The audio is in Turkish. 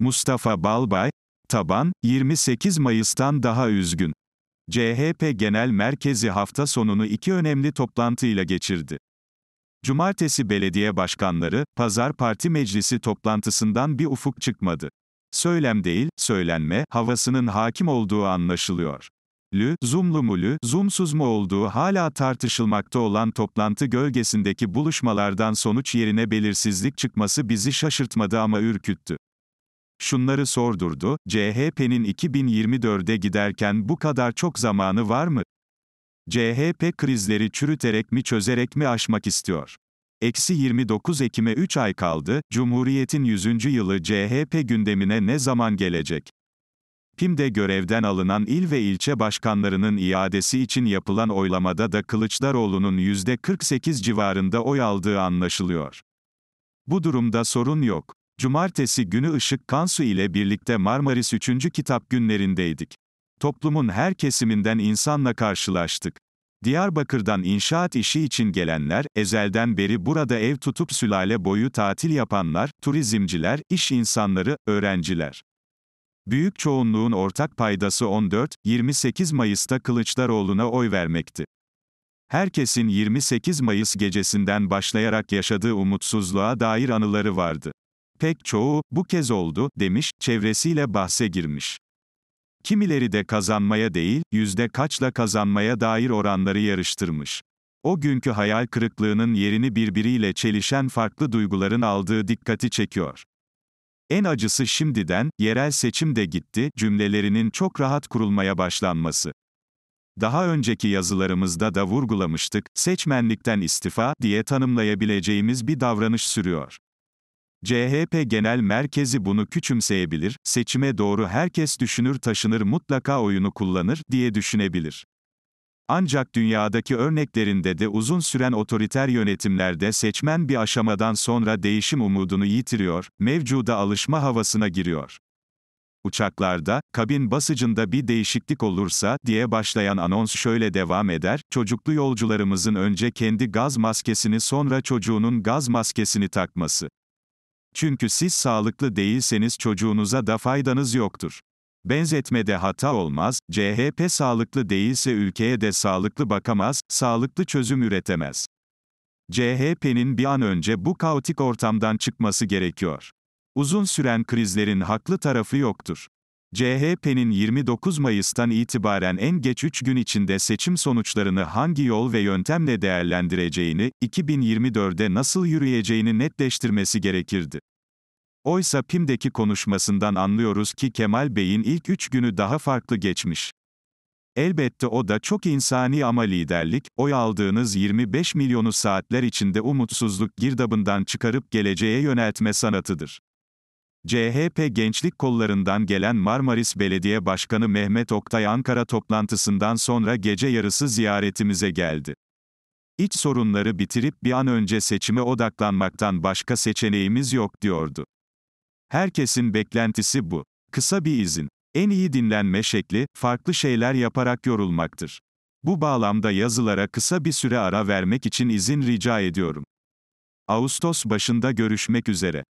Mustafa Balbay, Taban, 28 Mayıs'tan daha üzgün. CHP Genel Merkezi hafta sonunu iki önemli toplantıyla geçirdi. Cumartesi belediye başkanları, pazar parti meclisi toplantısından bir ufuk çıkmadı. Söylem değil, söylenme, havasının hakim olduğu anlaşılıyor. Lü, zoomlu mu lü, zoomsuz mu olduğu hala tartışılmakta olan toplantı gölgesindeki buluşmalardan sonuç yerine belirsizlik çıkması bizi şaşırtmadı ama ürküttü şunları sordurdu, CHP'nin 2024'e giderken bu kadar çok zamanı var mı? CHP krizleri çürüterek mi çözerek mi aşmak istiyor? Eksi 29 Ekim'e 3 ay kaldı, Cumhuriyet'in 100. yılı CHP gündemine ne zaman gelecek? PİM'de görevden alınan il ve ilçe başkanlarının iadesi için yapılan oylamada da Kılıçdaroğlu'nun %48 civarında oy aldığı anlaşılıyor. Bu durumda sorun yok. Cumartesi günü Işık Kansu ile birlikte Marmaris 3. Kitap günlerindeydik. Toplumun her kesiminden insanla karşılaştık. Diyarbakır'dan inşaat işi için gelenler, ezelden beri burada ev tutup sülale boyu tatil yapanlar, turizmciler, iş insanları, öğrenciler. Büyük çoğunluğun ortak paydası 14-28 Mayıs'ta Kılıçdaroğlu'na oy vermekti. Herkesin 28 Mayıs gecesinden başlayarak yaşadığı umutsuzluğa dair anıları vardı. Pek çoğu, bu kez oldu, demiş, çevresiyle bahse girmiş. Kimileri de kazanmaya değil, yüzde kaçla kazanmaya dair oranları yarıştırmış. O günkü hayal kırıklığının yerini birbiriyle çelişen farklı duyguların aldığı dikkati çekiyor. En acısı şimdiden, yerel seçim de gitti, cümlelerinin çok rahat kurulmaya başlanması. Daha önceki yazılarımızda da vurgulamıştık, seçmenlikten istifa diye tanımlayabileceğimiz bir davranış sürüyor. CHP Genel Merkezi bunu küçümseyebilir, seçime doğru herkes düşünür taşınır mutlaka oyunu kullanır diye düşünebilir. Ancak dünyadaki örneklerinde de uzun süren otoriter yönetimlerde seçmen bir aşamadan sonra değişim umudunu yitiriyor, mevcuda alışma havasına giriyor. Uçaklarda, kabin basıcında bir değişiklik olursa diye başlayan anons şöyle devam eder, çocuklu yolcularımızın önce kendi gaz maskesini sonra çocuğunun gaz maskesini takması. Çünkü siz sağlıklı değilseniz çocuğunuza da faydanız yoktur. Benzetmede hata olmaz, CHP sağlıklı değilse ülkeye de sağlıklı bakamaz, sağlıklı çözüm üretemez. CHP'nin bir an önce bu kaotik ortamdan çıkması gerekiyor. Uzun süren krizlerin haklı tarafı yoktur. CHP'nin 29 Mayıs'tan itibaren en geç 3 gün içinde seçim sonuçlarını hangi yol ve yöntemle değerlendireceğini, 2024'de nasıl yürüyeceğini netleştirmesi gerekirdi. Oysa PİM'deki konuşmasından anlıyoruz ki Kemal Bey'in ilk 3 günü daha farklı geçmiş. Elbette o da çok insani ama liderlik, oy aldığınız 25 milyonu saatler içinde umutsuzluk girdabından çıkarıp geleceğe yöneltme sanatıdır. CHP gençlik kollarından gelen Marmaris Belediye Başkanı Mehmet Oktay Ankara toplantısından sonra gece yarısı ziyaretimize geldi. İç sorunları bitirip bir an önce seçime odaklanmaktan başka seçeneğimiz yok diyordu. Herkesin beklentisi bu. Kısa bir izin. En iyi dinlenme şekli, farklı şeyler yaparak yorulmaktır. Bu bağlamda yazılara kısa bir süre ara vermek için izin rica ediyorum. Ağustos başında görüşmek üzere.